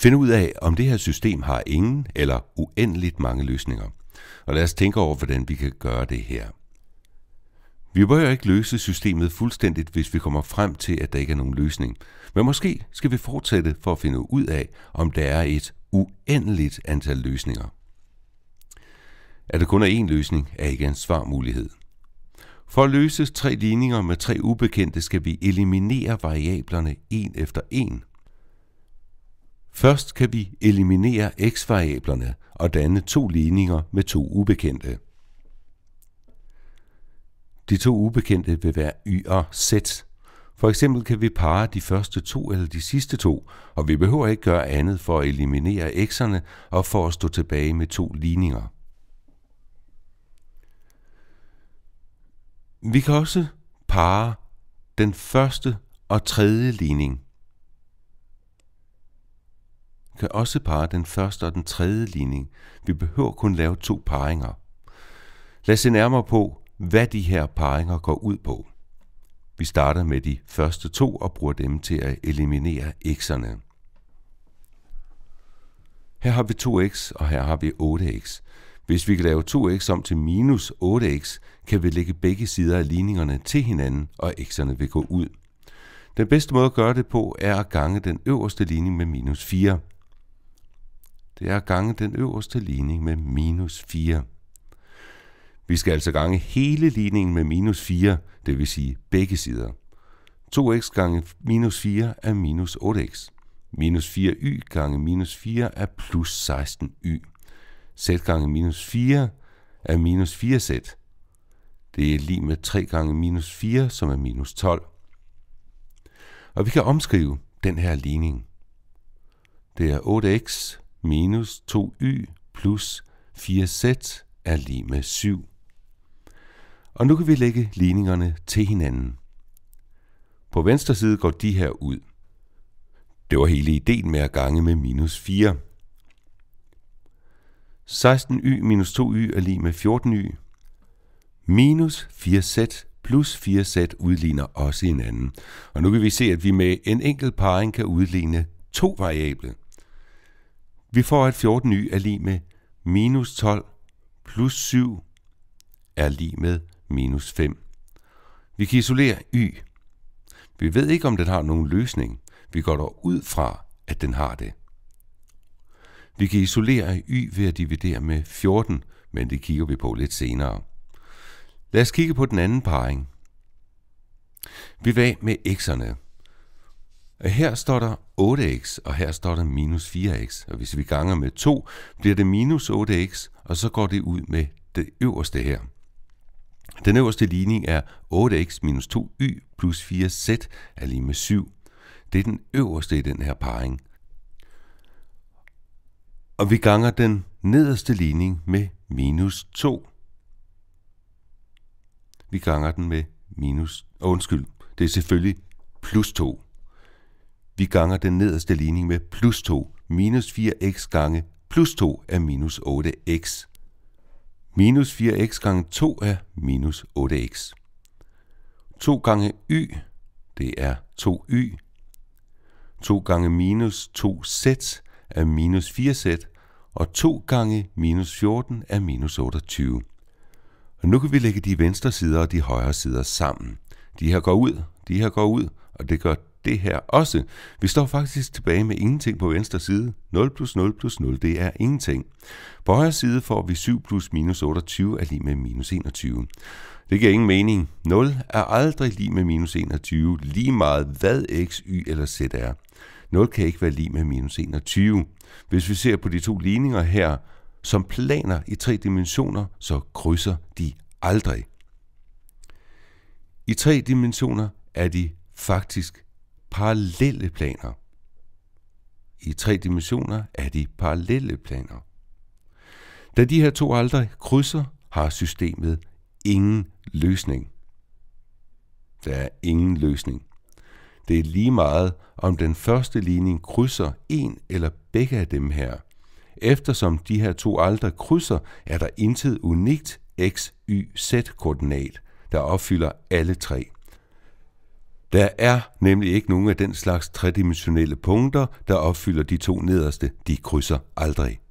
Find ud af, om det her system har ingen eller uendeligt mange løsninger. Og lad os tænke over, hvordan vi kan gøre det her. Vi bør ikke løse systemet fuldstændigt, hvis vi kommer frem til, at der ikke er nogen løsning. Men måske skal vi fortsætte for at finde ud af, om der er et uendeligt antal løsninger. At der kun er én løsning, er ikke en svarmulighed. For at løse tre ligninger med tre ubekendte, skal vi eliminere variablerne en efter en – Først kan vi eliminere x-variablerne og danne to ligninger med to ubekendte. De to ubekendte vil være y og z. For eksempel kan vi parre de første to eller de sidste to, og vi behøver ikke gøre andet for at eliminere x'erne og for at stå tilbage med to ligninger. Vi kan også parre den første og tredje ligning kan også parre den første og den tredje ligning. Vi behøver kun lave to parringer. Lad os se nærmere på, hvad de her parringer går ud på. Vi starter med de første to og bruger dem til at eliminere x'erne. Her har vi 2x, og her har vi 8x. Hvis vi kan lave 2x om til minus 8x, kan vi lægge begge sider af ligningerne til hinanden, og x'erne vil gå ud. Den bedste måde at gøre det på er at gange den øverste ligning med minus 4 det er at gange den øverste ligning med minus 4. Vi skal altså gange hele ligningen med minus 4, det vil sige begge sider. 2x gange minus 4 er minus 8x. Minus 4y gange minus 4 er plus 16y. Z gange minus 4 er minus 4z. Det er lige med 3 gange minus 4, som er minus 12. Og vi kan omskrive den her ligning. Det er 8x minus 2y plus 4z er lige med 7. Og nu kan vi lægge ligningerne til hinanden. På venstre side går de her ud. Det var hele ideen med at gange med minus 4. 16y minus 2y er lige med 14y. Minus 4z plus 4z udligner også hinanden. Og nu kan vi se, at vi med en enkelt parring kan udligne to variable – vi får, at 14 y er lige med minus 12 plus 7 er lige med minus 5. Vi kan isolere y. Vi ved ikke, om den har nogen løsning. Vi går dog ud fra, at den har det. Vi kan isolere y ved at dividere med 14, men det kigger vi på lidt senere. Lad os kigge på den anden parring. Vi vil af med x'erne. Her står der 8x, og her står der minus 4x. Og hvis vi ganger med 2, bliver det minus 8x, og så går det ud med det øverste her. Den øverste ligning er 8x minus 2y plus 4z er lige med 7. Det er den øverste i den her parring. Og vi ganger den nederste ligning med minus 2. Vi ganger den med minus... Undskyld, det er selvfølgelig plus 2. Vi ganger den nederste ligning med plus 2 minus 4x gange plus 2 er minus 8x. Minus 4x gange 2 er minus 8x. 2 gange y, det er 2y. 2 gange minus 2z er minus 4z, og 2 gange minus 14 er minus 28. Og nu kan vi lægge de venstre sider og de højre sider sammen. De her går ud, de her går ud, og det gør det her også. Vi står faktisk tilbage med ingenting på venstre side. 0 plus 0 plus 0, det er ingenting. På højre side får vi 7 plus minus 28 er lige med minus 21. Det giver ingen mening. 0 er aldrig lige med minus 21, lige meget hvad x, y eller z er. 0 kan ikke være lige med minus 21. Hvis vi ser på de to ligninger her, som planer i tre dimensioner, så krydser de aldrig. I tre dimensioner er de faktisk parallelle planer. I tre dimensioner er de parallelle planer. Da de her to aldrig krydser, har systemet ingen løsning. Der er ingen løsning. Det er lige meget, om den første ligning krydser en eller begge af dem her. Eftersom de her to aldrig krydser, er der intet unikt x, y, z-koordinat, der opfylder alle tre. Der er nemlig ikke nogen af den slags tredimensionelle punkter, der opfylder de to nederste. De krydser aldrig.